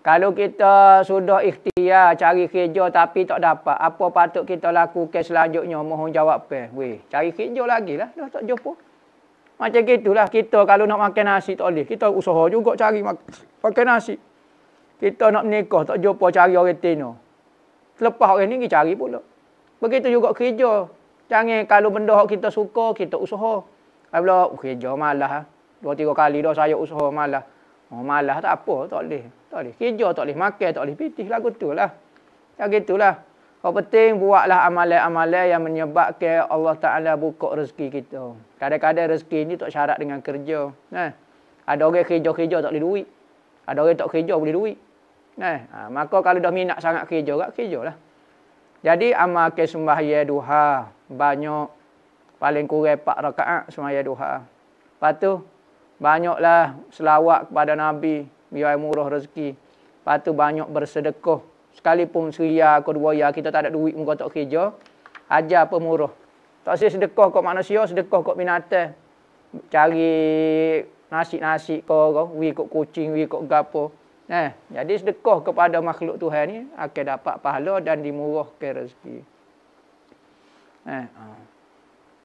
Kalau kita sudah ikhtiar cari kerja tapi tak dapat, apa patut kita lakukan selanjutnya? Mohon jawab jawapan. Weh, cari kerja lagi lah. Dah tak jumpa. Macam itulah kita kalau nak makan nasi tak boleh. Kita usaha juga cari makan nasi. Kita nak menikah tak jumpa cari orang tino. Selepas orang ini cari pula. Begitu juga kerja. Jangan kalau benda kita suka, kita usaha. Saya bilang, oh, kerja malah. Dua tiga kali dah saya usaha malah. Oh, malah tak apa, tak boleh. Tak boleh kerja, tak boleh makan, tak boleh pitih lagu tu lah. Ya, gitulah. Kau penting buatlah amalan-amalan yang menyebabkan Allah Ta'ala buka rezeki kita. Kadang-kadang rezeki ni tak syarat dengan kerja. Nah. Ada orang kerja-kerja tak boleh duit. Ada orang tak kerja boleh duit. Nah. Ha, maka kalau dah minat sangat kerja, tak kerja lah. Jadi amal ke sembahya duha. Banyak. Paling kurang 4 rakaat sembahya duha. Patu banyaklah selawat kepada Nabi biar murah rezeki. Lepas tu banyak bersedekah. Sekalipun seria ke dua ya kita tak ada duit muka tak kerja. Ajar apa murah. Tak sih sedekah kok manusia, sedekah kok binatang. Cari nasi-nasi ke kau, wi kok kucing, wi kok gapo. Nah, eh, jadi sedekah kepada makhluk Tuhan ni akan dapat pahala dan dimurahkan rezeki. Eh, ha.